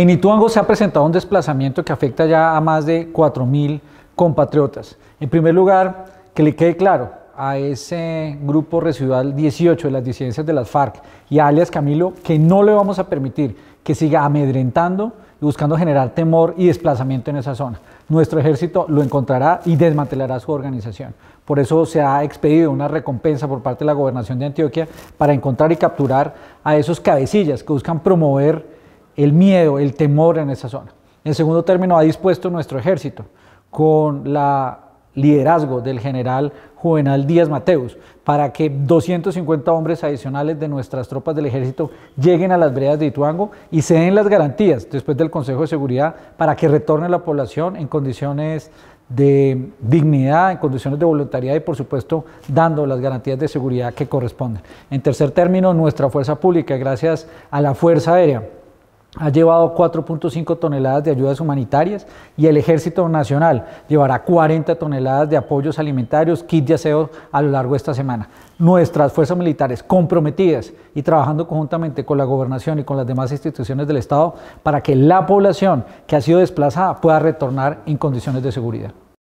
En Ituango se ha presentado un desplazamiento que afecta ya a más de 4.000 compatriotas. En primer lugar, que le quede claro a ese grupo residual 18 de las disidencias de las FARC y a alias Camilo que no le vamos a permitir que siga amedrentando y buscando generar temor y desplazamiento en esa zona. Nuestro ejército lo encontrará y desmantelará su organización. Por eso se ha expedido una recompensa por parte de la gobernación de Antioquia para encontrar y capturar a esos cabecillas que buscan promover el miedo, el temor en esa zona. En segundo término, ha dispuesto nuestro ejército con la liderazgo del general Juvenal Díaz Mateus para que 250 hombres adicionales de nuestras tropas del ejército lleguen a las veredas de Ituango y se den las garantías después del Consejo de Seguridad para que retorne la población en condiciones de dignidad, en condiciones de voluntariedad y por supuesto dando las garantías de seguridad que corresponden. En tercer término, nuestra fuerza pública, gracias a la Fuerza Aérea ha llevado 4.5 toneladas de ayudas humanitarias y el Ejército Nacional llevará 40 toneladas de apoyos alimentarios, kits de aseo a lo largo de esta semana. Nuestras fuerzas militares comprometidas y trabajando conjuntamente con la gobernación y con las demás instituciones del Estado para que la población que ha sido desplazada pueda retornar en condiciones de seguridad.